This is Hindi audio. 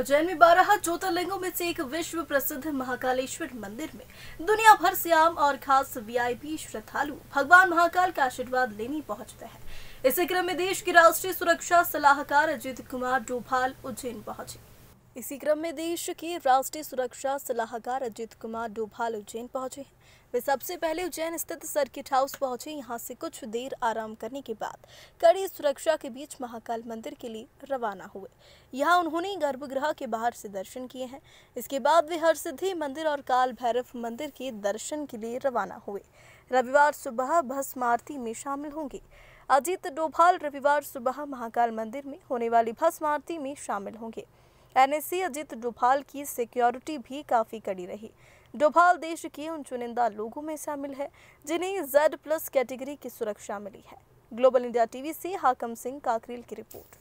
उज्जैन में बारह ज्योतिर्लिंगों में से एक विश्व प्रसिद्ध महाकालेश्वर मंदिर में दुनिया भर से आम और खास वीआईपी श्रद्धालु भगवान महाकाल का आशीर्वाद लेने पहुंचते हैं इसी क्रम में देश के राष्ट्रीय सुरक्षा सलाहकार अजीत कुमार डोभाल उज्जैन पहुंचे इसी क्रम में देश के राष्ट्रीय सुरक्षा सलाहकार अजीत कुमार डोभाल उज्जैन पहुंचे वे सबसे पहले उज्जैन स्थित सर्किट हाउस पहुंचे यहां से कुछ देर आराम करने के बाद कड़ी सुरक्षा के बीच महाकाल मंदिर के लिए रवाना हुए यहां उन्होंने गर्भगृह के बाहर से दर्शन किए हैं इसके बाद वे हर सिद्धि मंदिर और काल भैरव मंदिर के दर्शन के लिए रवाना हुए रविवार सुबह भस्म आरती में शामिल होंगे अजित डोभाल रविवार सुबह महाकाल मंदिर में होने वाली भस्म आरती में शामिल होंगे एनएससी अजित डोभाल की सिक्योरिटी भी काफ़ी कड़ी रही डोभाल देश के उन चुनिंदा लोगों में शामिल है जिन्हें जेड प्लस कैटेगरी की सुरक्षा मिली है ग्लोबल इंडिया टीवी से हाकम सिंह काकरील की रिपोर्ट